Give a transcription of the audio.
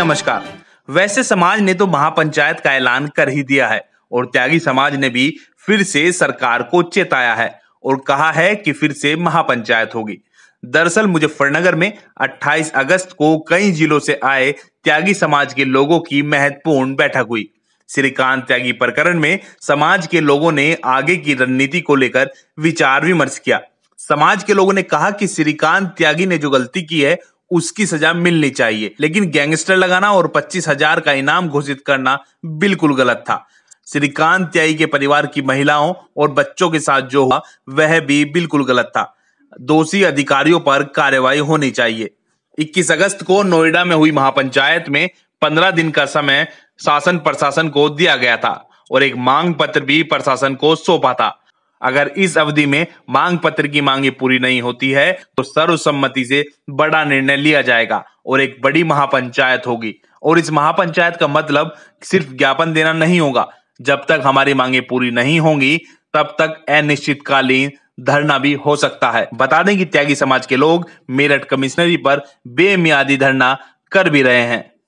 नमस्कार वैसे समाज ने तो महापंचायत का ऐलान कर ही दिया है और त्यागी समाज ने भी फिर से सरकार को चेताया है और कहा है कि फिर से महापंचायत होगी दरअसल मुजफ्फरनगर में 28 अगस्त को कई जिलों से आए त्यागी समाज के लोगों की महत्वपूर्ण बैठक हुई श्रीकांत त्यागी प्रकरण में समाज के लोगों ने आगे की रणनीति को लेकर विचार विमर्श किया समाज के लोगों ने कहा कि श्रीकांत त्यागी ने जो गलती की है उसकी सजा मिलनी चाहिए लेकिन गैंगस्टर लगाना और पच्चीस हजार का इनाम घोषित करना बिल्कुल गलत था श्रीकांत त्याई के परिवार की महिलाओं और बच्चों के साथ जो हुआ वह भी बिल्कुल गलत था दोषी अधिकारियों पर कार्रवाई होनी चाहिए 21 अगस्त को नोएडा में हुई महापंचायत में 15 दिन का समय शासन प्रशासन को दिया गया था और एक मांग पत्र भी प्रशासन को सौंपा था अगर इस अवधि में मांग पत्र की मांगे पूरी नहीं होती है तो सर्वसम्मति से बड़ा निर्णय लिया जाएगा और एक बड़ी महापंचायत होगी और इस महापंचायत का मतलब सिर्फ ज्ञापन देना नहीं होगा जब तक हमारी मांगे पूरी नहीं होंगी तब तक अनिश्चितकालीन धरना भी हो सकता है बता दें कि त्यागी समाज के लोग मेरठ कमिश्नरी पर बेमियादी धरना कर भी रहे हैं